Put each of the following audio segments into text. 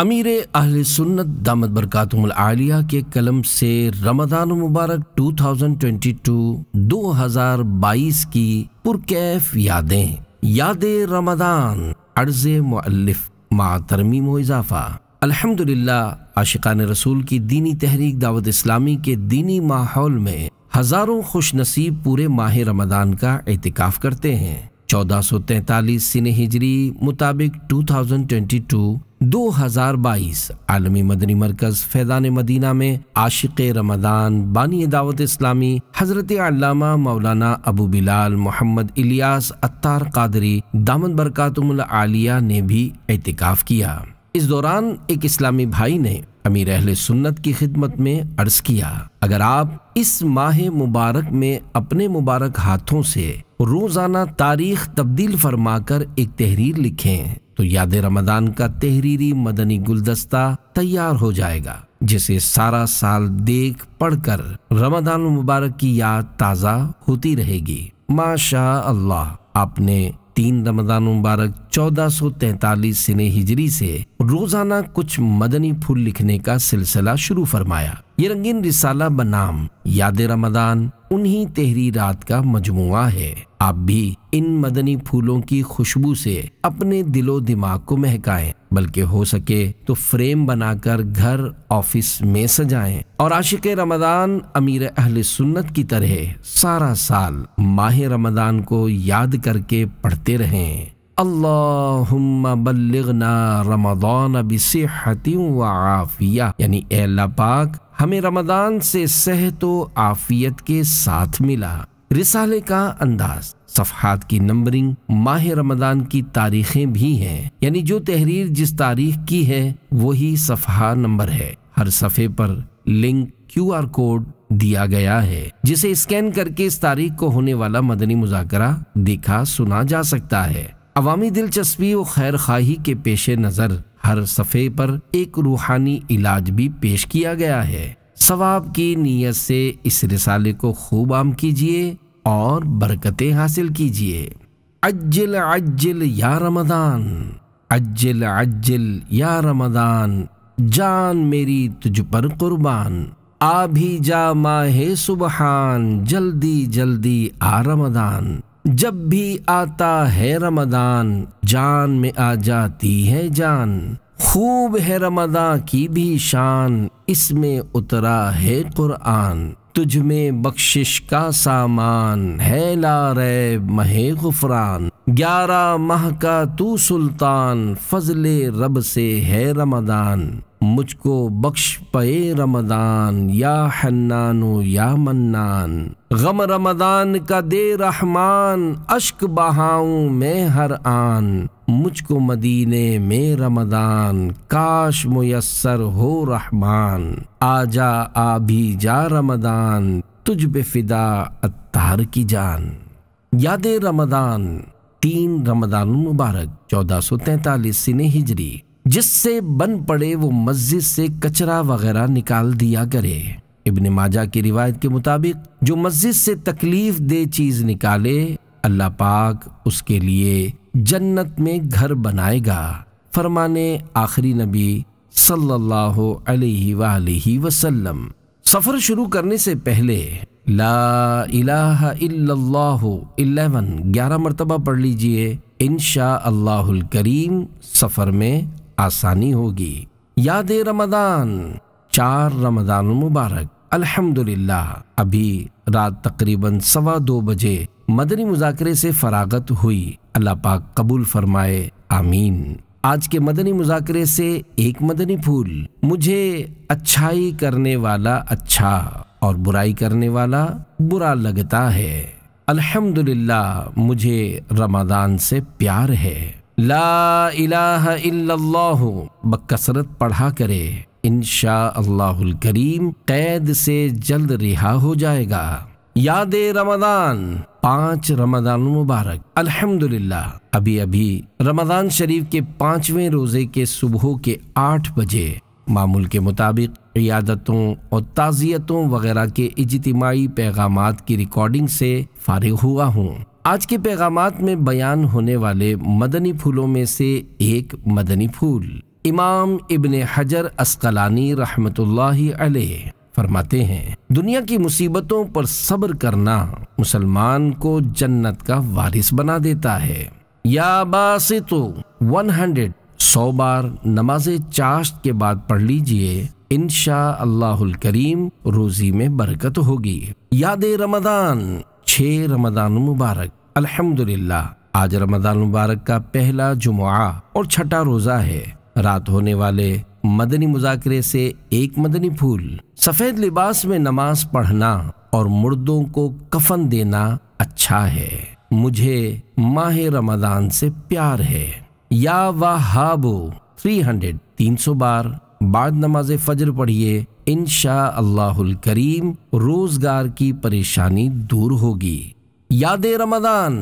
अमीर अहल सुन्नत दामद बरकतमल आलिया के कलम से रमदान मुबारक 2022 2022 की पुरकैफ यादें याद रमदान अर्ज मुअल्लिफ मा तरमीम इजाफा अल्हम्दुलिल्लाह आशिकान रसूल की दीनी तहरीक दावत इस्लामी के दीनी माहौल में हज़ारों खुश नसीब पूरे माह रमदान का एहतिकाफ करते हैं चौदह सौ तैतालीस सिने हिजरी मुताबिक 2022 2022 आलमी मदनी मरकज़ फैज़ान मदीना में आशिक रमदान बानी दावत इस्लामी हज़रत अल्लामा मौलाना अबू बिलाल मोहम्मद इलियास अत्तार कादरी दामन बरकातुल आलिया ने भी एहतिकाफ़ किया इस दौरान एक इस्लामी भाई ने अमीर अहल सुन्नत की खिदमत में अर्ज किया अगर आप इस माह मुबारक में अपने मुबारक हाथों से रोज़ाना तारीख तब्दील फरमाकर एक तहरीर लिखें तो याद रमदान का तहरीरी मदनी गुलदस्ता तैयार हो जाएगा जिसे सारा साल देख पढ़कर रमदान मुबारक की याद ताज़ा होती रहेगी माशा अल्लाह आपने तीन रमदान मुबारक 1443 सिने हिजरी से रोजाना कुछ मदनी फूल लिखने का सिलसिला शुरू फरमाया ये रंगीन रिसाला बनाम याद रमदान उन्हीं रात का मजमुआ है आप भी इन मदनी फूलों की खुशबू से अपने दिलो दिमाग को महकाएं बल्कि हो सके तो फ्रेम बनाकर घर ऑफिस में सजाएं और आशिक रमदान अमीर अहल सुन्नत की तरह सारा साल माह रमदान को याद करके पढ़ते रहें रमदान यानी अल्लाह पाक हमें रमदान से सेहत आफियत के साथ मिला रिसाले का अंदाज सफहत की नंबरिंग माह रमदान की तारीखें भी हैं यानी जो तहरीर जिस तारीख की है वही सफहा नंबर है हर सफ़े पर लिंक क्यू आर कोड दिया गया है जिसे स्कैन करके इस तारीख को होने वाला मदनी मुजाकरा देखा सुना जा सकता है अवामी दिलचस्पी और खैर खाही के पेश नज़र हर सफ़े पर एक रूहानी इलाज भी पेश किया गया है सवाब की नीयत से इस रिसाले को खूब आम कीजिए और बरकतें हासिल कीजिए अज्जल अज्जल या रमदान अज्जल अज्जल या रमदान जान मेरी तुझ पर कुर्बान आ भी जा माहे सुबहान जल्दी जल्दी आ रमदान जब भी आता है रमदान जान में आ जाती है जान खूब है रमदान की भी शान इसमें उतरा है कुरआन तुझ में बख्शिश का सामान है ला रे महे गुफरान ग्यारह माह का तू सुल्तान फजल रब से है रमदान मुझको बख्श पे रमदान या हन्नानो या मन्नान गम रमदान का दे रहमान अश्क बहाऊ मैं हर आन मुझको मदीने में रमदान काश मुयसर हो रहमान आजा आ भी जा रमदान तुझ बे फिदा अत्तार की जान याद रमदान तीन रमदान मुबारक चौदह सौ तैतालीस सिने हिजरी जिससे बन पड़े वो मस्जिद से कचरा वगैरह निकाल दिया करे इब्ने माजा की रिवायत के मुताबिक जो मस्जिद से तकलीफ दे चीज निकाले अल्लाह पाक उसके लिए जन्नत में घर बनाएगा फरमाने आखिरी नबी सल्लल्लाहु अलैहि वसल्लम सफ़र शुरू करने से पहले इलेवन ग्यारह मरतबा पढ़ लीजिए इन अल्लाहुल करीम सफ़र में आसानी होगी याद रमदान चार रमदान मुबारक अल्हम्दुलिल्लाह अभी रात तकरीबन सवा दो बजे मदनी मुजाकरे से फरागत हुई अल्लाह पाक कबूल फरमाए आमीन आज के मदनी मुजाकरे से एक मदनी फूल मुझे अच्छाई करने वाला अच्छा और बुराई करने वाला बुरा लगता है अल्हम्दुलिल्लाह मुझे रमादान से प्यार है ला इलाह इल्लल्लाह बकसरत पढ़ा करे अल्लाहुल करीम कैद से जल्द रिहा हो जाएगा याद रमदान पांच रमदान मुबारक अल्हम्दुलिल्लाह अभी अभी रमदान शरीफ के पांचवें रोजे के सुबह के आठ बजे मामूल के मुताबिक रियादतों और ताज़ियतों वगैरह के इजतमाही पैगाम की रिकॉर्डिंग से फारिग हुआ हूँ आज के पैगाम में बयान होने वाले मदनी फूलों में से एक मदनी फूल इमाम इबन हजर असकलानी रहमत फरमाते हैं दुनिया की मुसीबतों पर सब्र करना मुसलमान को जन्नत का वारिस बना देता है या बासितो सौ बार नमाज चाश्त के बाद पढ़ लीजिए इन करीम रोज़ी में बरकत होगी याद रमदान छ रमदान मुबारक अल्हम्दुलिल्लाह आज रमदान मुबारक का पहला जुमुआ और छठा रोज़ा है रात होने वाले मदनी मुजाकरे से एक मदनी फूल सफ़ेद लिबास में नमाज पढ़ना और मुर्दों को कफन देना अच्छा है मुझे माह रमदान से प्यार है या वहाबो 300 300 बार बाद नमाज फजर पढ़िए इन करीम रोजगार की परेशानी दूर होगी याद रमदान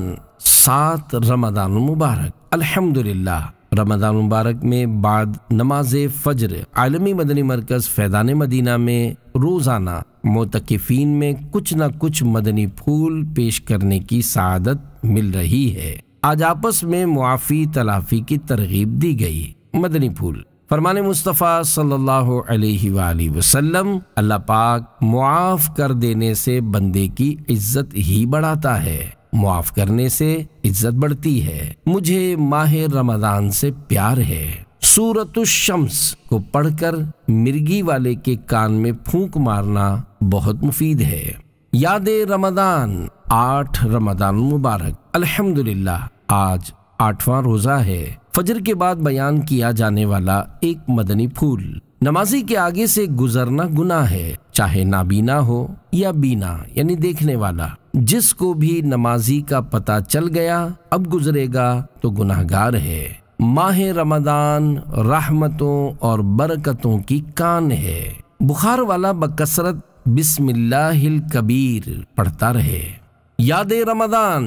सात रमदान मुबारक अल्हम्दुलिल्लाह रमदान मुबारक में बाद नमाज फजर आलमी मदनी मरकज़ फैदान मदीना में रोज़ाना मोतकफिन में कुछ न कुछ मदनी फूल पेश करने की सदत मिल रही है आज आपस में मुआफ़ी तलाफ़ी की तरगीब दी गई मदनी फूल फरमान मुस्तफ़ा सल्लल्लाहु अलैहि वसल्लम अल्लाह पाक मुआफ़ कर देने से बंदे की इज्जत ही बढ़ाता है मुआफ़ करने से इज्जत बढ़ती है मुझे माह रमदान से प्यार है सूरत शम्स को पढ़कर मिर्गी वाले के कान में फूंक मारना बहुत मुफीद है याद रमदान आठ रमदान मुबारक अल्हम्दुलिल्लाह आज आठवां रोजा है फजर के बाद बयान किया जाने वाला एक मदनी फूल नमाजी के आगे से गुजरना गुना है चाहे नाबीना हो या बीना यानी देखने वाला जिसको भी नमाजी का पता चल गया अब गुजरेगा तो गुनाहगार है माह रमदान रहमतों और बरकतों की कान है बुखार वाला बकसरत बिस्मिल्लाहिल कबीर पढ़ता रहे याद रमदान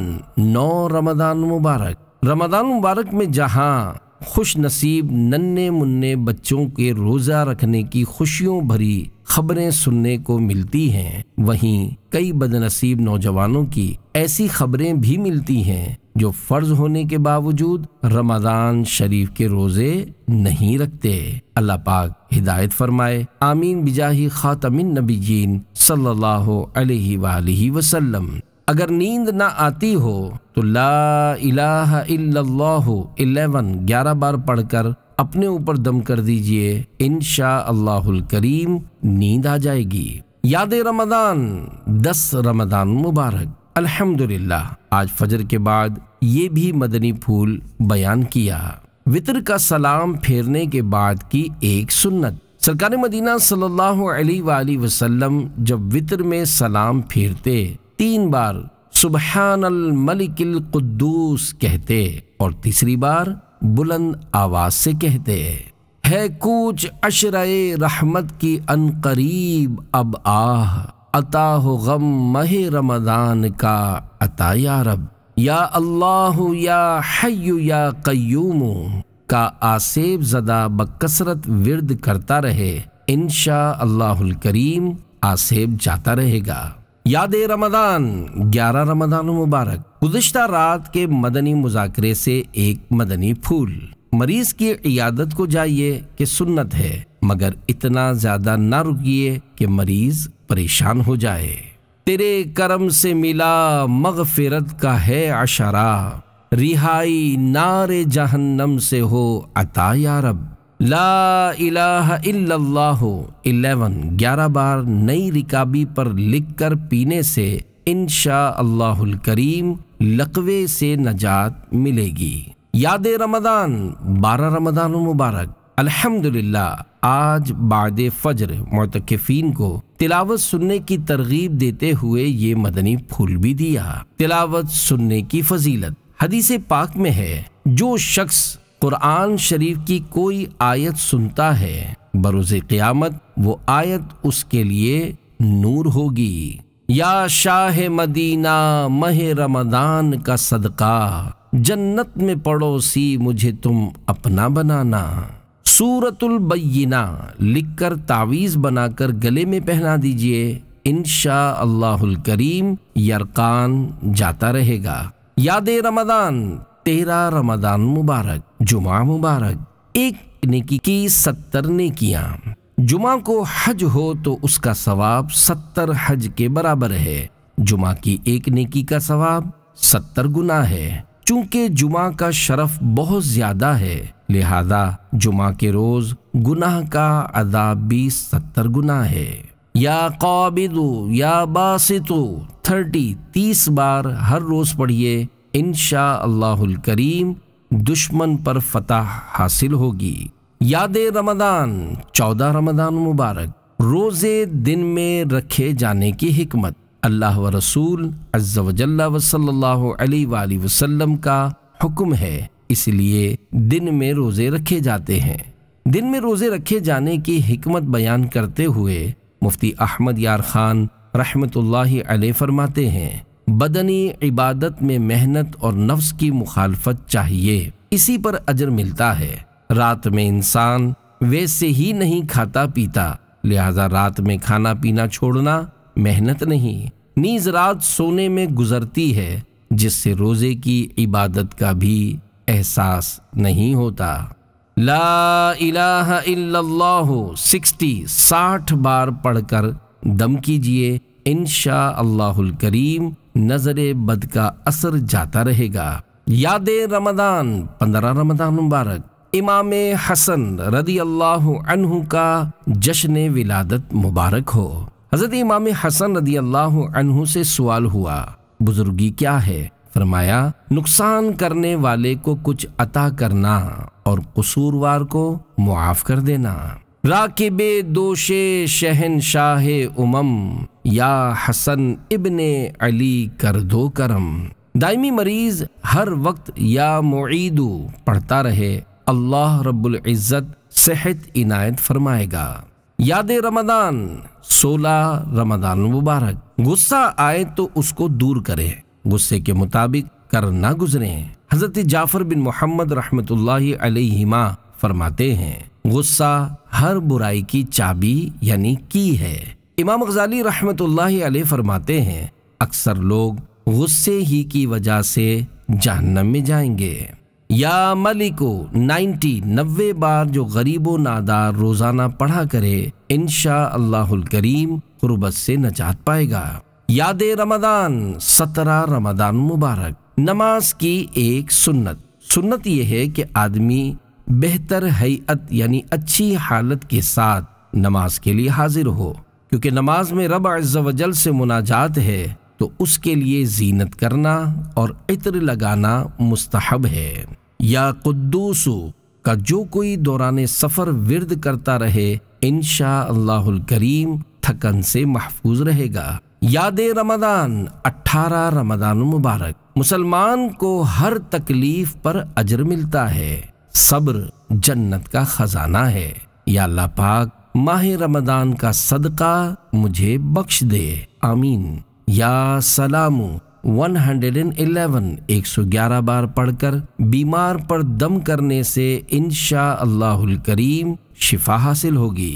नौ रमदान मुबारक रमदान मुबारक में जहाँ खुश नसीब नन्हे मुन्ने बच्चों के रोज़ा रखने की खुशियों भरी खबरें सुनने को मिलती हैं वहीं कई बदनसीब नौजवानों की ऐसी खबरें भी मिलती हैं जो फर्ज होने के बावजूद रमदान शरीफ के रोज़े नहीं रखते अल्लाह पाक हिदायत फरमाए आमीन बिजाही खातमिन जीन सल्लल्लाहु अलैहि वसल्लम अगर नींद ना आती हो तो ला इलेवन ग्यारह बार पढ़कर अपने ऊपर दम कर दीजिए इन करीम नींद आ जाएगी याद रमदान दस रमदान मुबारक अल्हम्दुलिल्लाह आज फजर के बाद ये भी मदनी फूल बयान किया वितर का सलाम फेरने के बाद की एक सुन्नत सरकार मदीना सल्लल्लाहु अलैहि वसल्लम जब वितर में सलाम फेरते तीन बार अल मलिकिल कुद्दूस कहते और तीसरी बार बुलंद आवाज से कहते है कूच अशरए रहमत की अनकरीब अब आह अता हो गम मह रमदान का अता या रब या अल्लाह या हय्यु या कयूम का आसेब जदा बकसरत विरद करता रहे इन शाह करीम आसेब जाता रहेगा याद रमदान ग्यारह रमदान मुबारक गुजशत रात के मदनी मुजाकरे से एक मदनी फूल मरीज की इयादत को जाइए कि सुन्नत है मगर इतना ज्यादा ना रुकिए कि मरीज परेशान हो जाए तेरे करम से मिला मगफिरत का है अशरा रिहाई नारे जहन्नम से हो अता रब ला ग्यारह बार नई रिकाबी पर लिखकर पीने से इन करीम लकवे से नजात मिलेगी याद रमदान बारह रमदान मुबारक अल्हम्दुलिल्लाह आज बाद फजर मोतकफिन को तिलावत सुनने की तरगीब देते हुए ये मदनी फूल भी दिया तिलावत सुनने की फजीलत हदीसे पाक में है जो शख्स कुरान शरीफ की कोई आयत सुनता है बरोज़ क्यामत वो आयत उसके लिए नूर होगी या शाह मदीना मह रमदान का सदका जन्नत में पड़ोसी मुझे तुम अपना बनाना सूरतुल लिख लिखकर तावीज़ बनाकर गले में पहना दीजिए इन करीम यरकान जाता रहेगा याद रमदान तेरा रमदान मुबारक जुमा मुबारक एक नेकी की सत्तर नेकियां जुमा को हज हो तो उसका सवाब सत्तर हज के बराबर है जुमा की एक नेकी का सवाब सत्तर गुना है चूंकि जुमा का शरफ बहुत ज्यादा है लिहाजा जुमा के रोज गुनाह का अदाब भी सत्तर गुना है या काबिदो या बासितो थर्टी तीस बार हर रोज पढ़िए इन शाह करीम दुश्मन पर फतह हासिल होगी याद रमदान चौदह रमदान मुबारक रोज़े दिन में रखे जाने की हमत अल्लाह व रसूल अज्जवजल्ला वसल्लम का हुक्म है इसलिए दिन में रोज़े रखे जाते हैं दिन में रोज़े रखे जाने की हमत बयान करते हुए मुफ्ती अहमद यार खान रहमत फरमाते हैं बदनी इबादत में मेहनत और नफ्स की मुखालफत चाहिए इसी पर अजर मिलता है रात में इंसान वैसे ही नहीं खाता पीता लिहाजा रात में खाना पीना छोड़ना मेहनत नहीं नीज रात सोने में गुजरती है जिससे रोज़े की इबादत का भी एहसास नहीं होता ला इलाहा इल्लल्लाह सिक्सटी साठ बार पढ़कर दम कीजिए इन शाह करीम नजर बद का असर जाता रहेगा याद रमदान पंद्रह रमदान मुबारक इमाम हसन रदी अल्लाह का जश्न विलादत मुबारक हो हजरत इमाम हसन रदी अल्लाह से सवाल हुआ बुजुर्गी क्या है फरमाया नुकसान करने वाले को कुछ अता करना और कसूरवार को मुआफ कर देना राकिब दोशे शहन शाह उमम या हसन इबन अली कर दो करम दायमी मरीज हर वक्त या मुईदू पढ़ता रहे अल्लाह रब्बुल इज़्ज़त सेहत इनायत फरमाएगा याद रमदान सोलह रमदान मुबारक गुस्सा आए तो उसको दूर करे गुस्से के मुताबिक कर ना गुजरे हजरत जाफर बिन मोहम्मद रहमतुल्लाह अलैहिमा फरमाते हैं गुस्सा हर बुराई की चाबी यानी की है इमाम गजाली रहमत अलैह फरमाते हैं अक्सर लोग गुस्से ही की वजह से जहनम में जाएंगे या मलिको 90 नब्बे बार जो गरीबो नादार रोज़ाना पढ़ा करे इन करीम गुरबत से नजात पाएगा याद रमदान सत्रह रमदान मुबारक नमाज की एक सुन्नत सुन्नत यह है कि आदमी बेहतर हैत यानी अच्छी हालत के साथ नमाज के लिए हाजिर हो क्योंकि नमाज में रब अजल से मुनाजात है तो उसके लिए जीनत करना और इत्र लगाना मुस्तहब है या कुदूसु का जो कोई दौरान सफ़र विरद करता रहे इन करीम थकन से महफूज रहेगा याद रमदान 18 रमदान मुबारक मुसलमान को हर तकलीफ पर अजर मिलता है सब्र जन्नत का खजाना है या अल्लाह पाक माह रमदान का सदका मुझे बख्श दे आमीन या सलामू 111 111 बार पढ़कर बीमार पर दम करने से इन करीम शिफा हासिल होगी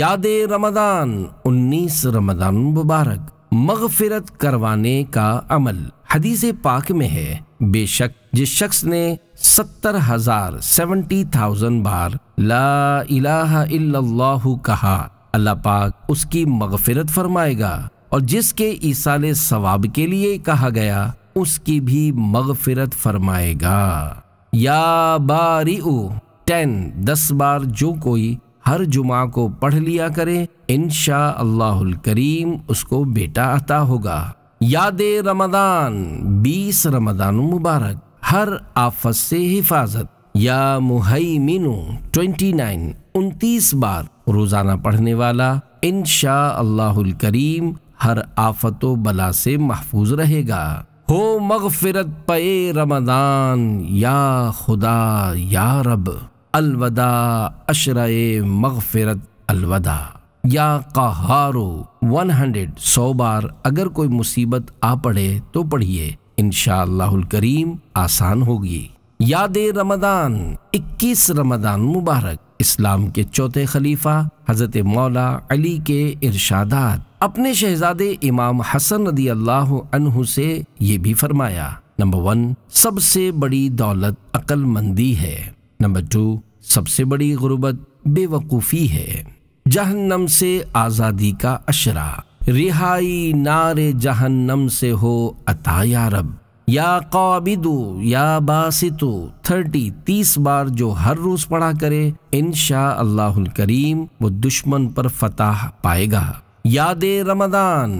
याद रमदान 19 रमदान मुबारक मगफिरत करवाने का अमल हदीस पाक में है बेशक जिस शख्स ने सत्तर हजार सेवेंटी थाउजेंड बार ला इलाहा इल्लल्लाहु कहा अल्लाह पाक उसकी मगफिरत फरमाएगा और जिसके ईसाले सवाब के लिए कहा गया उसकी भी मगफिरत फरमाएगा या बारी टेन दस बार जो कोई हर जुमा को पढ़ लिया करे इन शाह करीम उसको बेटा आता होगा याद रमदान बीस रमदान मुबारक हर आफत से हिफाजत या ट्वेंटी नाइन उनतीस बार रोजाना पढ़ने वाला इन अल्लाहुल करीम हर आफत बला से महफूज रहेगा हो मगफिरत पे रमदान या खुदा या रब अलवदा अशर मगफिरत अलवदा या कहारो 100 सौ बार अगर कोई मुसीबत आ पड़े तो पढ़िए इन करीम आसान होगी याद रमदान 21 रमदान मुबारक इस्लाम के चौथे खलीफा हजरत मौला अली के इरशादात अपने शहजादे इमाम हसन रदी अल्लाह अनहु से ये भी फरमाया नंबर वन सबसे बड़ी दौलत अकलमंदी है नंबर टू सबसे बड़ी गुर्बत बेवकूफ़ी है जहन्नम से आज़ादी का अशरा रिहाई नारे जहन्नम से हो अताया रब या काबिदो या बासितो थर्टी तीस बार जो हर रोज पढ़ा करे इन शाह करीम वो दुश्मन पर फताह पाएगा याद रमदान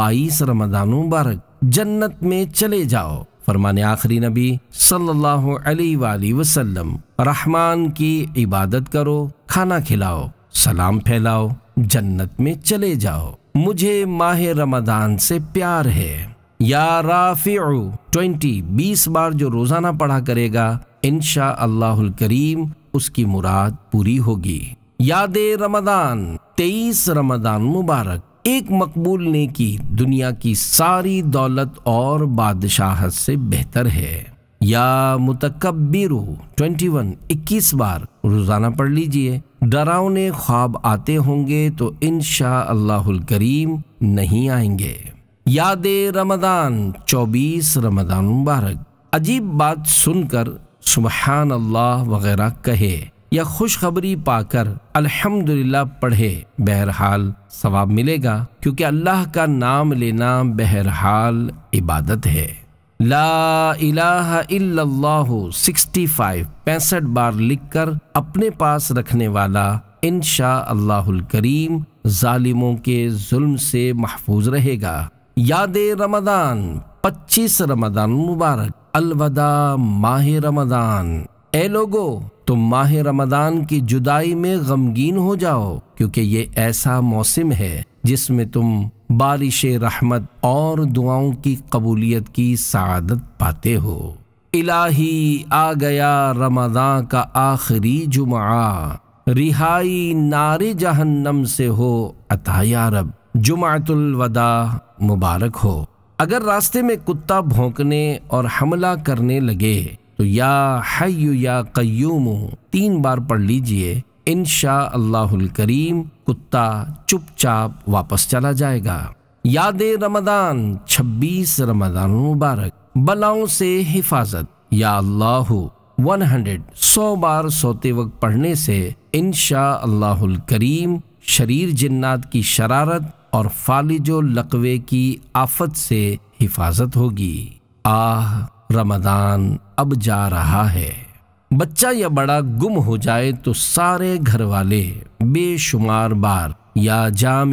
बाईस रमदान मुबारक जन्नत में चले जाओ फरमान आखिरी नबी सल्लल्लाहु अलैहि वसल्लम रहमान की इबादत करो खाना खिलाओ सलाम फैलाओ जन्नत में चले जाओ मुझे माह रमदान से प्यार है या राफिउ ट्वेंटी बीस बार जो रोज़ाना पढ़ा करेगा इन अल्लाह करीम उसकी मुराद पूरी होगी याद रमदान तेईस रमदान मुबारक एक मकबूल ने की दुनिया की सारी दौलत और बादशाहत से बेहतर है या मुतकबिर ट्वेंटी वन इक्कीस बार रोज़ाना पढ़ लीजिए डरावने ख्वाब आते होंगे तो इन करीम नहीं आएंगे याद रमदान 24 रमदान मुबारक अजीब बात सुनकर सुबहान अल्लाह वगैरह कहे या खुशखबरी पाकर अल्हम्दुलिल्लाह पढ़े बहरहाल सवाब मिलेगा क्योंकि अल्लाह का नाम लेना बहरहाल इबादत है ला इलाहा इल्लल्लाहु 65 पैंसठ बार लिखकर अपने पास रखने वाला इन अल्लाहुल करीम जालिमों के जुल्म से महफूज रहेगा याद रमदान 25 रमदान मुबारक अलवदा माह रमदान ए लोगो तुम माह रमदान की जुदाई में गमगीन हो जाओ क्योंकि ये ऐसा मौसम है जिसमें तुम बारिश रहमत और दुआओं की कबूलियत की सदत पाते हो इलाही आ गया रमदा का आखिरी जुमा रिहाई नारे जहन्नम से हो अताया रब जुमातुलवदा मुबारक हो अगर रास्ते में कुत्ता भोंकने और हमला करने लगे तो या हय्यु या कयूम तीन बार पढ़ लीजिए इन करीम कुत्ता चुपचाप वापस चला जाएगा याद रमदान 26 रमदान मुबारक बलाओं से हिफाजत या अल्लाह 100 सौ बार सोते वक्त पढ़ने से इन करीम शरीर जिन्नात की शरारत और फालिजो लकवे की आफत से हिफाजत होगी आह रमदान अब जा रहा है बच्चा या बड़ा गुम हो जाए तो सारे घर वाले बेशुमार बार या जाम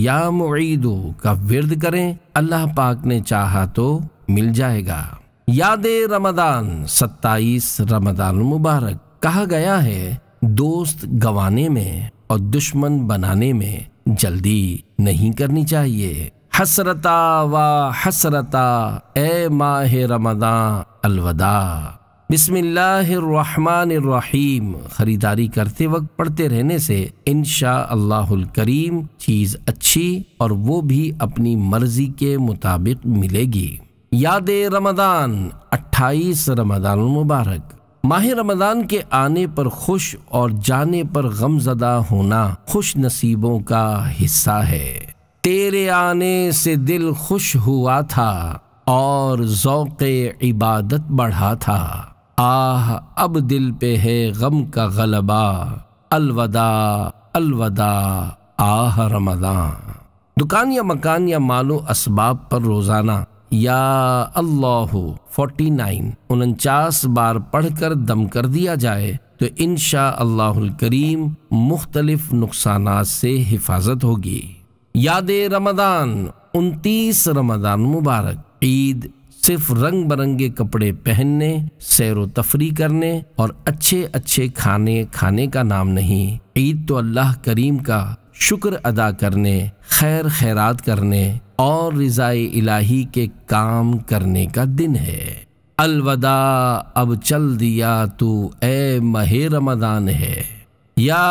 या मुईदो का विरद करें अल्लाह पाक ने चाहा तो मिल जाएगा याद रमदान 27 रमदान मुबारक कहा गया है दोस्त गवाने में और दुश्मन बनाने में जल्दी नहीं करनी चाहिए हसरता व हसरता ए माह रमदान अलवदा बिस्मिल्लाहिर्रहमानिर्रहीम खरीदारी करते वक्त पढ़ते रहने से इन अल्लाहुल करीम चीज़ अच्छी और वो भी अपनी मर्जी के मुताबिक मिलेगी याद रमदान 28 रमदान मुबारक माह रमदान के आने पर खुश और जाने पर गमजदा होना खुश नसीबों का हिस्सा है तेरे आने से दिल खुश हुआ था और ओक़ इबादत बढ़ा था आह अब दिल पे है गम का गलबा अलवदा अलवदा आह रमदान दुकान या मकान या मालो असबाब पर रोज़ाना या अल्लाह फोर्टी नाइन उनचास बार पढ़कर दम कर दिया जाए तो इन करीम मुख्तलिफ नुकसान से हिफाजत होगी याद रमदान उनतीस रमदान मुबारक ईद सिर्फ रंग बिरंगे कपड़े पहनने सैर तफरी करने और अच्छे अच्छे खाने खाने का नाम नहीं ईद तो अल्लाह करीम का शुक्र अदा करने खैर खैरात करने और रज़ाए इलाही के काम करने का दिन है अलवदा अब चल दिया तू ए महे रमदान है या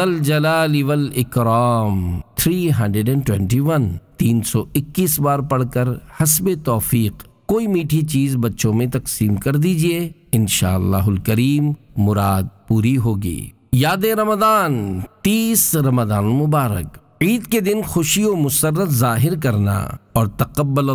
दल जलाल वल इकराम 321 321 बार पढ़कर हसब तौफीक कोई मीठी चीज़ बच्चों में तकसीम कर दीजिए इन करीम मुराद पूरी होगी याद रमदान तीस रमदान मुबारक ईद के दिन खुशी और मुसरत जाहिर करना और तकबल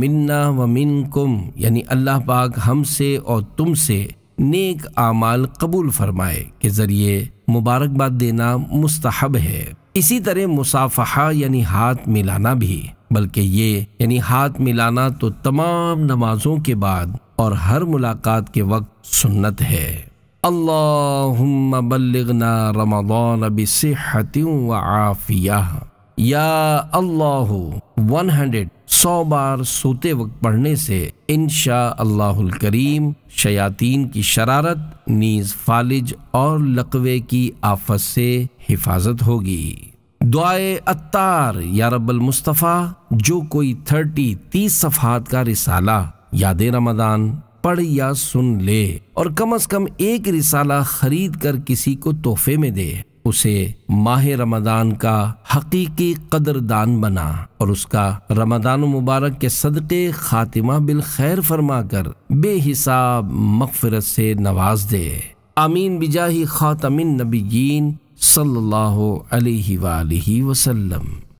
मिन्ना व मिनकुम यानी अल्लाह पाक हमसे और तुमसे नेक आमाल कबूल फरमाए के ज़रिए मुबारकबाद देना मुस्तहब है इसी तरह मुसाफहा यानी हाथ मिलाना भी बल्कि ये यानी हाथ मिलाना तो तमाम नमाजों के बाद और हर मुलाकात के वक्त सुन्नत है अल्लाह बल्लना रमदान बिसहतियों व आफिया या अल्लाह 100 सौ बार सोते वक्त पढ़ने से इन अल्लाहुल करीम शयातीन की शरारत नीज फालिज और लकवे की आफत से हिफाजत होगी दुआए अत्तार या रब्बल मुस्तफ़ा जो कोई थर्टी तीस सफ़ात का रिसाला याद रमदान पढ़ या सुन ले और कम अज कम एक रिसाला खरीद कर किसी को तोहफे में दे उसे माह रमदान का हकीकी कदरदान बना और उसका रमदान मुबारक के सदक़े खातिमा बिल खैर फरमा कर बेहिसाब मकफरत से नवाज दे आमीन बिजाही खातमिन नबीन सल्लल्लाहु अलैहि वसल्लम